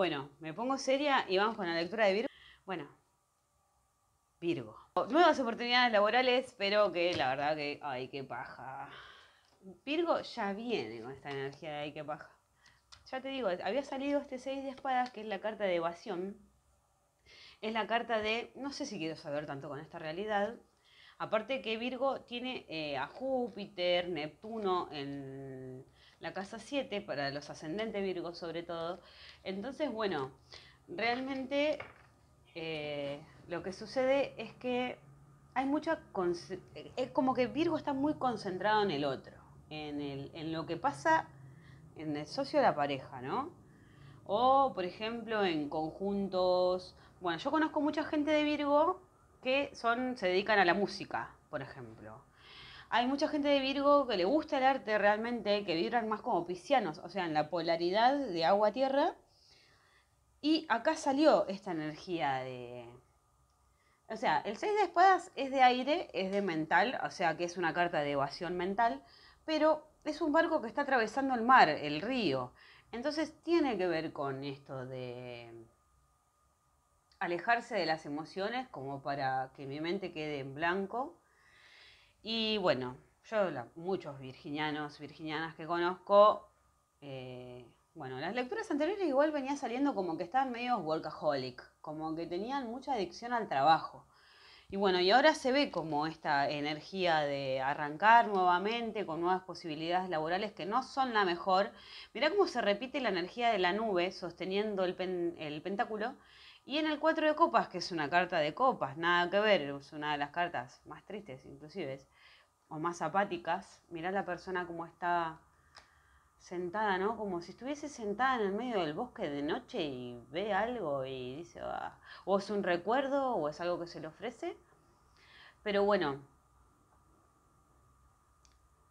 Bueno, me pongo seria y vamos con la lectura de Virgo. Bueno, Virgo. Nuevas oportunidades laborales, pero que la verdad que, ay, qué paja. Virgo ya viene con esta energía de ay, qué paja. Ya te digo, había salido este 6 de espadas, que es la carta de evasión. Es la carta de, no sé si quiero saber tanto con esta realidad, Aparte que Virgo tiene eh, a Júpiter, Neptuno en la casa 7, para los ascendentes Virgo sobre todo. Entonces, bueno, realmente eh, lo que sucede es que hay mucha... Es como que Virgo está muy concentrado en el otro, en, en lo que pasa en el socio de la pareja, ¿no? O, por ejemplo, en conjuntos. Bueno, yo conozco mucha gente de Virgo que son, se dedican a la música, por ejemplo. Hay mucha gente de Virgo que le gusta el arte realmente, que vibran más como piscianos, o sea, en la polaridad de agua-tierra. Y acá salió esta energía de... O sea, el 6 de espadas es de aire, es de mental, o sea que es una carta de evasión mental, pero es un barco que está atravesando el mar, el río. Entonces tiene que ver con esto de alejarse de las emociones como para que mi mente quede en blanco. Y bueno, yo muchos virginianos, virginianas que conozco, eh, bueno, las lecturas anteriores igual venía saliendo como que estaban medio workaholic, como que tenían mucha adicción al trabajo. Y bueno, y ahora se ve como esta energía de arrancar nuevamente con nuevas posibilidades laborales que no son la mejor. mira cómo se repite la energía de la nube sosteniendo el, el pentáculo y en el 4 de copas, que es una carta de copas, nada que ver, es una de las cartas más tristes inclusive, o más apáticas, mirá la persona como está sentada, ¿no? Como si estuviese sentada en el medio del bosque de noche y ve algo y dice, ah", o es un recuerdo o es algo que se le ofrece. Pero bueno,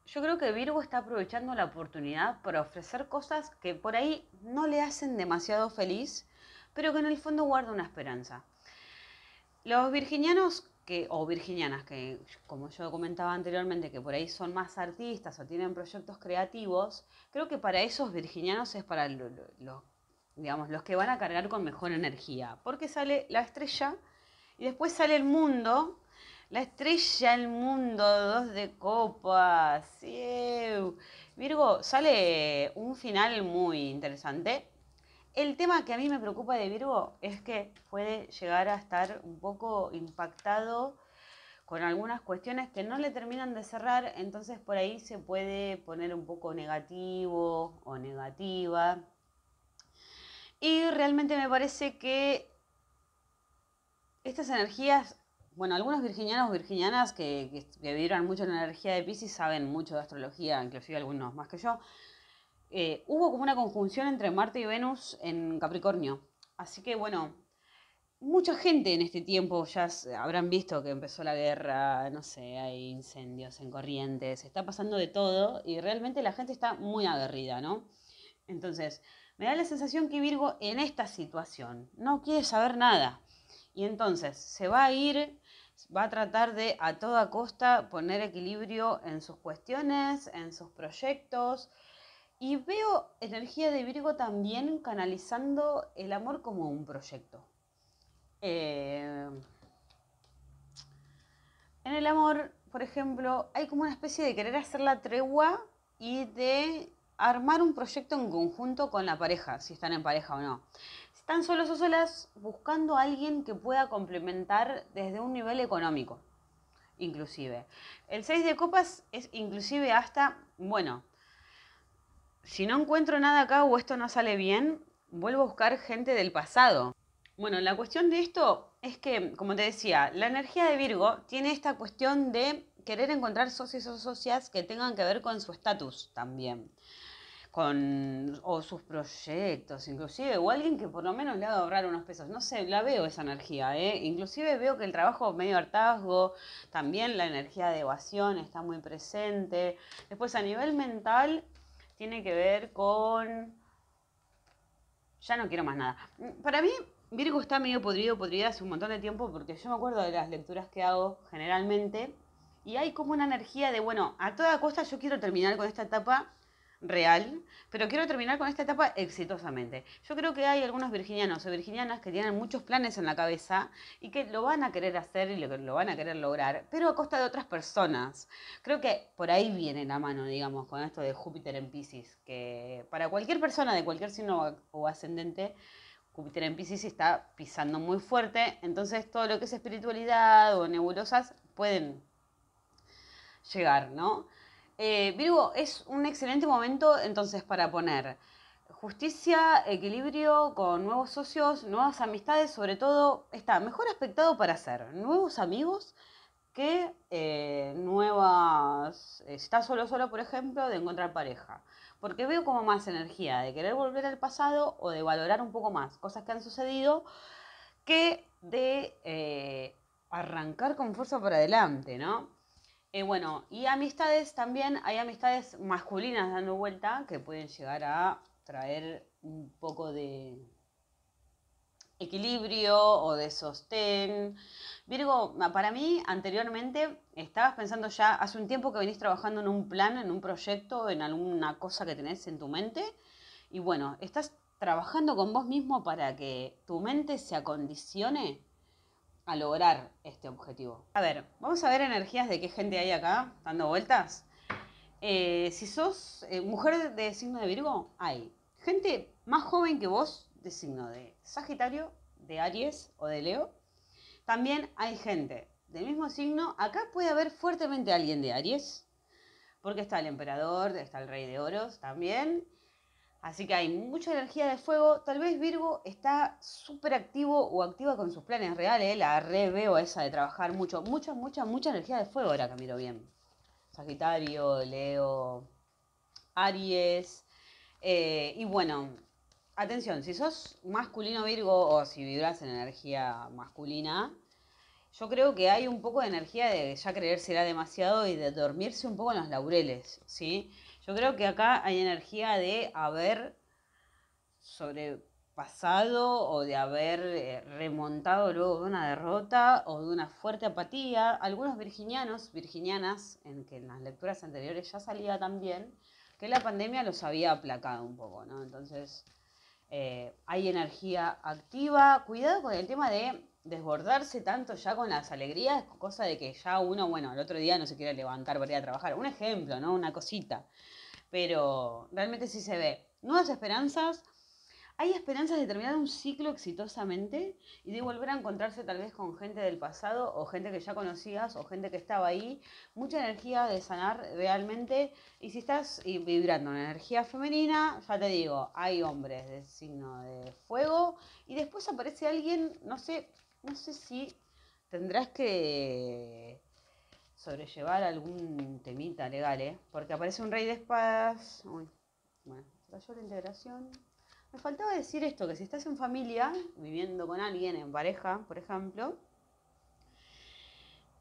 yo creo que Virgo está aprovechando la oportunidad para ofrecer cosas que por ahí no le hacen demasiado feliz pero que en el fondo guarda una esperanza. Los virginianos que, o virginianas que, como yo comentaba anteriormente, que por ahí son más artistas o tienen proyectos creativos, creo que para esos virginianos es para digamos, los que van a cargar con mejor energía, porque sale la estrella y después sale el mundo, la estrella, el mundo, dos de copas, Virgo, sale un final muy interesante, el tema que a mí me preocupa de Virgo es que puede llegar a estar un poco impactado con algunas cuestiones que no le terminan de cerrar, entonces por ahí se puede poner un poco negativo o negativa. Y realmente me parece que estas energías, bueno, algunos virginianos o virginianas que, que, mucho en la energía de Pisces saben mucho de astrología, inclusive algunos más que yo, eh, hubo como una conjunción entre Marte y Venus en Capricornio. Así que bueno, mucha gente en este tiempo ya habrán visto que empezó la guerra, no sé, hay incendios en corrientes, está pasando de todo y realmente la gente está muy aguerrida, ¿no? Entonces, me da la sensación que Virgo en esta situación no quiere saber nada. Y entonces se va a ir, va a tratar de a toda costa poner equilibrio en sus cuestiones, en sus proyectos, y veo energía de Virgo también canalizando el amor como un proyecto. Eh, en el amor, por ejemplo, hay como una especie de querer hacer la tregua y de armar un proyecto en conjunto con la pareja, si están en pareja o no. Si están solos o solas, buscando a alguien que pueda complementar desde un nivel económico, inclusive. El 6 de copas es inclusive hasta, bueno, si no encuentro nada acá o esto no sale bien, vuelvo a buscar gente del pasado. Bueno, la cuestión de esto es que, como te decía, la energía de Virgo tiene esta cuestión de querer encontrar socios o socias que tengan que ver con su estatus también, con, o sus proyectos inclusive, o alguien que por lo menos le haga ahorrar unos pesos. No sé, la veo esa energía, ¿eh? Inclusive veo que el trabajo medio hartazgo, también la energía de evasión está muy presente. Después a nivel mental, tiene que ver con... Ya no quiero más nada. Para mí, Virgo está medio podrido, podrida hace un montón de tiempo, porque yo me acuerdo de las lecturas que hago generalmente, y hay como una energía de, bueno, a toda costa yo quiero terminar con esta etapa real, pero quiero terminar con esta etapa exitosamente. Yo creo que hay algunos virginianos o virginianas que tienen muchos planes en la cabeza y que lo van a querer hacer y lo, van a querer lograr, pero a costa de otras personas. Creo que por ahí viene la mano, digamos, con esto de Júpiter en Pisces, que para cualquier persona de cualquier signo o ascendente, Júpiter en Pisces está pisando muy fuerte, entonces todo lo que es espiritualidad o nebulosas pueden llegar, ¿no? Eh, Virgo, es un excelente momento entonces para poner justicia, equilibrio con nuevos socios, nuevas amistades, sobre todo está mejor aspectado para hacer nuevos amigos que eh, nuevas, eh, está solo solo, por ejemplo, de encontrar pareja. Porque veo como más energía de querer volver al pasado o de valorar un poco más cosas que han sucedido que de arrancar con fuerza para adelante, ¿no? y eh, bueno, y amistades también, hay amistades masculinas dando vuelta que pueden llegar a traer un poco de equilibrio o de sostén. Virgo, ah, para mí anteriormente estabas pensando ya, hace un tiempo que venís trabajando en un plan, en un proyecto, en alguna cosa que tenés en tu mente, y bueno, estás trabajando con vos mismo para que tu mente se acondicione a lograr este objetivo. A ver, vamos a ver energías de qué gente hay acá dando vueltas. Eh, si sos eh, mujer de signo de Virgo, hay gente más joven que vos de signo de Sagitario, de Aries o de Leo. También hay gente del mismo signo. Acá puede haber fuertemente alguien de Aries, porque está el emperador, está el rey de oros también. Así que hay mucha energía de fuego. Tal vez Virgo está súper activo o activa con sus planes reales. ¿eh? La re veo esa de trabajar mucho. Mucha, mucha, mucha energía de fuego ahora que miro bien. Sagitario, Leo, Aries. Eh, y bueno, atención, si sos masculino Virgo o si vibras en energía masculina, yo creo que hay un poco de energía de ya creérsela demasiado y de dormirse un poco en los laureles, ¿sí? sí yo creo que acá hay energía de haber sobrepasado o de haber eh, remontado luego de una derrota o de una fuerte apatía. Algunos virginianos, virginianas, en que en las lecturas anteriores ya salía también, que la pandemia los había aplacado un poco, ¿no? Entonces, eh, hay energía activa. Cuidado con el tema de desbordarse tanto ya con las alegrías, cosa de que ya uno, bueno, el otro día no se quiere levantar para ir a trabajar. Un ejemplo, ¿no? Una cosita. Pero realmente sí se ve. Nuevas esperanzas. Hay esperanzas de terminar un ciclo exitosamente y de volver a encontrarse tal vez con gente del pasado o gente que ya conocías o gente que estaba ahí. Mucha energía de sanar realmente. Y si estás vibrando en energía femenina, ya te digo, hay hombres De signo de fuego y después aparece alguien, no sé, no sé si tendrás que sobrellevar algún temita legal, ¿eh? Porque aparece un rey de espadas. bueno, cayó la integración. Me faltaba decir esto, que si estás en familia, viviendo con alguien, en pareja, por ejemplo,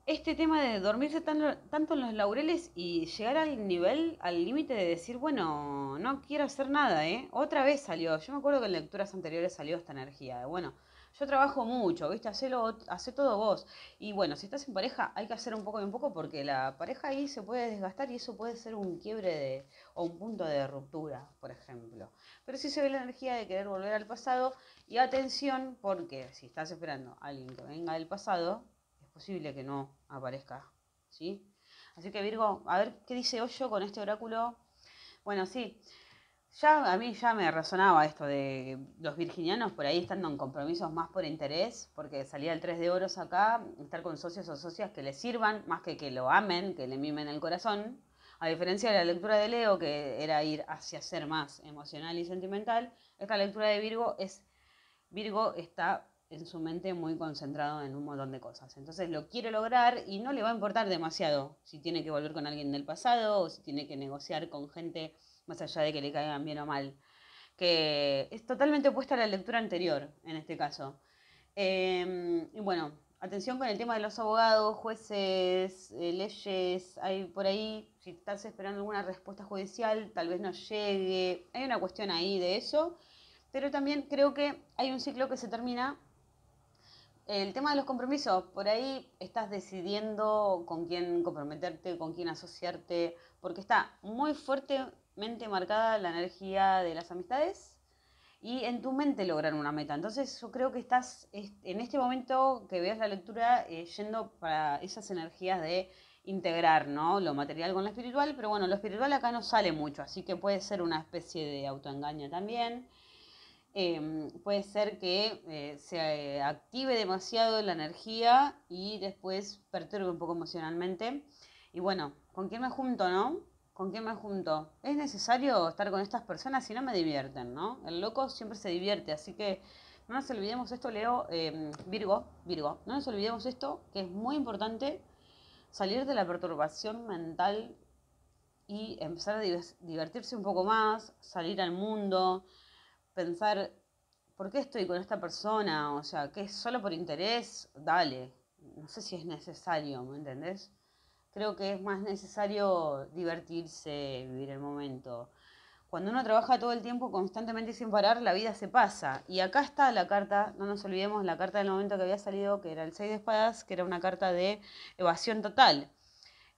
este tema de dormirse tanto en los laureles y llegar al nivel, al límite de decir, bueno, no quiero hacer nada, ¿eh? Otra vez salió, yo me acuerdo que en lecturas anteriores salió esta energía de, bueno, yo trabajo mucho, ¿viste? Hacelo, hace todo vos. Y bueno, si estás en pareja, hay que hacer un poco y un poco porque la pareja ahí se puede desgastar y eso puede ser un quiebre de, o un punto de ruptura, por ejemplo. Pero sí se ve la energía de querer volver al pasado y atención porque si estás esperando a alguien que venga del pasado, es posible que no aparezca, ¿sí? Así que Virgo, a ver qué dice Hoyo con este oráculo. Bueno, sí, ya a mí ya me razonaba esto de los virginianos por ahí estando en compromisos más por interés, porque salía el tres de oros acá, estar con socios o socias que le sirvan, más que que lo amen, que le mimen el corazón. A diferencia de la lectura de Leo, que era ir hacia ser más emocional y sentimental, esta lectura de Virgo es, Virgo está en su mente muy concentrado en un montón de cosas. Entonces lo quiere lograr y no le va a importar demasiado si tiene que volver con alguien del pasado o si tiene que negociar con gente más allá de que le caigan bien o mal, que es totalmente opuesta a la lectura anterior, en este caso. Em, y bueno, atención con el tema de los abogados, jueces, eh, leyes, hay por ahí, si estás esperando alguna respuesta judicial, tal vez no llegue, hay una cuestión ahí de eso, pero también creo que hay un ciclo que se termina. El tema de los compromisos, por ahí estás decidiendo con quién comprometerte, con quién asociarte, porque está muy fuerte mente marcada la energía de las amistades y en tu mente lograr una meta. Entonces yo creo que estás en este momento que veas la lectura eh, yendo para esas energías de integrar lo material con lo espiritual, pero bueno, lo espiritual acá no sale mucho, así que puede ser una especie de autoengaño también. Em, puede ser que eh, se eh, active demasiado la energía y después perturbe un poco emocionalmente. Y bueno, ¿con quién me junto, no? ¿Con qué me junto? Es necesario estar con estas personas si no me divierten, ¿no? El loco siempre se divierte, así que no nos olvidemos esto, Leo, eh, Virgo, Virgo, no nos olvidemos esto, que es muy importante salir de la perturbación mental y empezar a divertirse un poco más, salir al mundo, pensar, ¿por qué estoy con esta persona? O sea, que es solo por interés, dale, no sé si es necesario, ¿me entendés? Creo que es más necesario divertirse, vivir el momento. Cuando uno trabaja todo el tiempo constantemente sin parar, la vida se pasa. Y acá está la carta, no nos olvidemos, la carta del momento que había salido, que era el 6 de espadas, que era una carta de evasión total.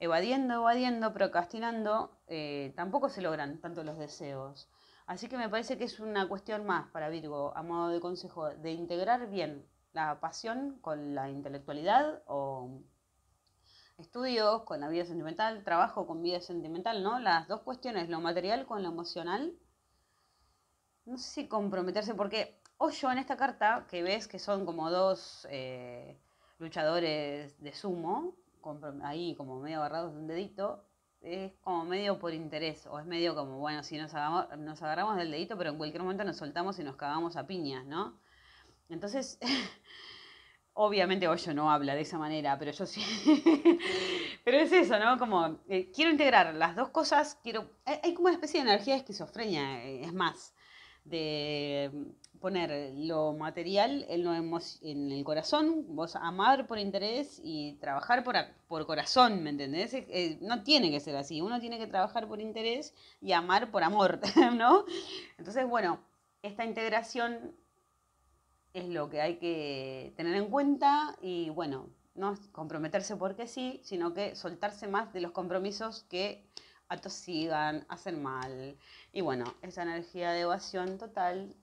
Evadiendo, evadiendo, procrastinando, eh, tampoco se logran tanto los deseos. Así que me parece que es una cuestión más para Virgo, a modo de consejo, de integrar bien la pasión con la intelectualidad o estudios con la vida sentimental, trabajo con vida sentimental, ¿no? Las dos cuestiones, lo material con lo emocional. No sé si comprometerse, porque hoy oh, yo en esta carta, que ves que son como dos eh, luchadores de sumo, ahí como medio agarrados de un dedito, es como medio por interés, o es medio como, bueno, si nos, agarramos, nos agarramos del dedito, pero en cualquier momento nos soltamos y nos cagamos a piñas, ¿no? Entonces, Obviamente yo no habla de esa manera, pero yo sí. pero es eso, ¿no? Como eh, quiero integrar las dos cosas, quiero. Hay, como una especie de energía de esquizofrenia, eh, es más, de mm, poner lo material en, el corazón, vos amar por interés y trabajar por, por corazón, ¿me entendés? Eh, no tiene que ser así, uno tiene que trabajar por interés y amar por amor, ¿no? Entonces, bueno, esta integración es lo que hay que tener en cuenta y bueno, no comprometerse porque sí, sino que soltarse más de los compromisos que atosigan, hacen mal. Y bueno, esa energía de evasión total